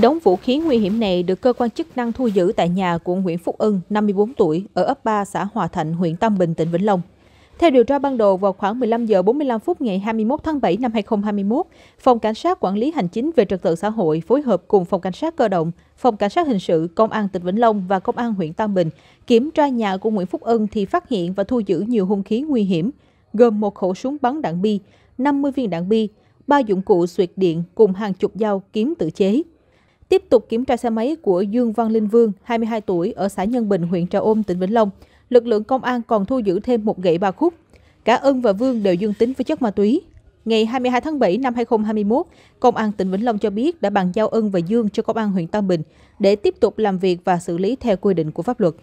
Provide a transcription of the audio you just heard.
Đống vũ khí nguy hiểm này được cơ quan chức năng thu giữ tại nhà của Nguyễn Phúc Ân, 54 tuổi, ở ấp 3 xã Hòa Thạnh, huyện Tam Bình, tỉnh Vĩnh Long. Theo điều tra ban đầu, vào khoảng 15 giờ 45 phút ngày 21 tháng 7 năm 2021, Phòng Cảnh sát Quản lý Hành chính về Trật tự xã hội phối hợp cùng Phòng Cảnh sát Cơ động, Phòng Cảnh sát Hình sự, Công an tỉnh Vĩnh Long và Công an huyện Tam Bình kiểm tra nhà của Nguyễn Phúc Ân thì phát hiện và thu giữ nhiều hung khí nguy hiểm, gồm một khẩu súng bắn đạn bi, 50 viên đạn bi, ba dụng cụ suyệt điện cùng hàng chục dao kiếm tự chế. Tiếp tục kiểm tra xe máy của Dương Văn Linh Vương, 22 tuổi, ở xã Nhân Bình, huyện Trà Ôn, tỉnh Vĩnh Long, lực lượng công an còn thu giữ thêm một gậy ba khúc. Cả Ân và Vương đều dương tính với chất ma túy. Ngày 22 tháng 7 năm 2021, Công an tỉnh Vĩnh Long cho biết đã bàn giao Ân và Dương cho Công an huyện Tam Bình để tiếp tục làm việc và xử lý theo quy định của pháp luật.